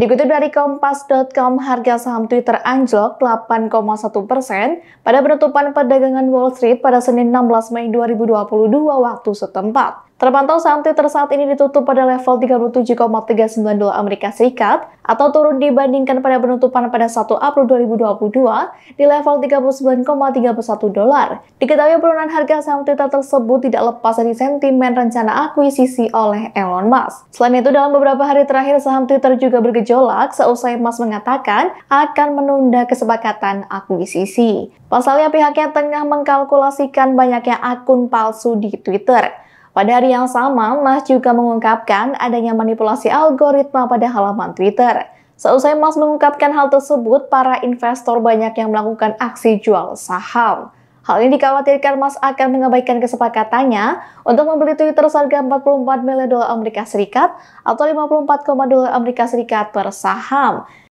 Dikutip dari Kompas.com, harga saham Twitter anjlok 8,1 persen pada penutupan perdagangan Wall Street pada Senin 16 Mei 2022 waktu setempat. Terpantau saham Twitter saat ini ditutup pada level 37,39 dolar Amerika Serikat atau turun dibandingkan pada penutupan pada 1 April 2022 di level 39,31 dolar. Diketahui penurunan harga saham Twitter tersebut tidak lepas dari sentimen rencana akuisisi oleh Elon Musk. Selain itu, dalam beberapa hari terakhir saham Twitter juga bergejolak bergejolak seusai Mas mengatakan akan menunda kesepakatan akuisisi. Pasalnya pihaknya tengah mengkalkulasikan banyaknya akun palsu di Twitter. Pada hari yang sama, Mas juga mengungkapkan adanya manipulasi algoritma pada halaman Twitter. Seusai Mas mengungkapkan hal tersebut, para investor banyak yang melakukan aksi jual saham. Hal ini dikhawatirkan Mas akan mengabaikan kesepakatannya untuk membeli Twitter seharga 44 miliar dolar Amerika Serikat atau 54,2 Amerika Serikat per saham.